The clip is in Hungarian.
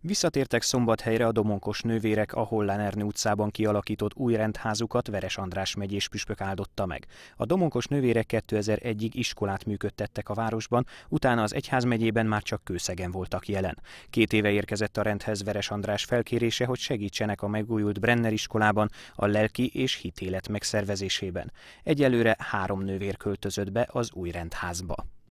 Visszatértek szombathelyre a domonkos nővérek a Hollánernő utcában kialakított új rendházukat Veres András megyés püspök áldotta meg. A domonkos nővérek 2001-ig iskolát működtettek a városban, utána az egyházmegyében már csak kőszegen voltak jelen. Két éve érkezett a rendhez Veres András felkérése, hogy segítsenek a megújult Brenner iskolában a lelki és hitélet megszervezésében. Egyelőre három nővér költözött be az új rendházba.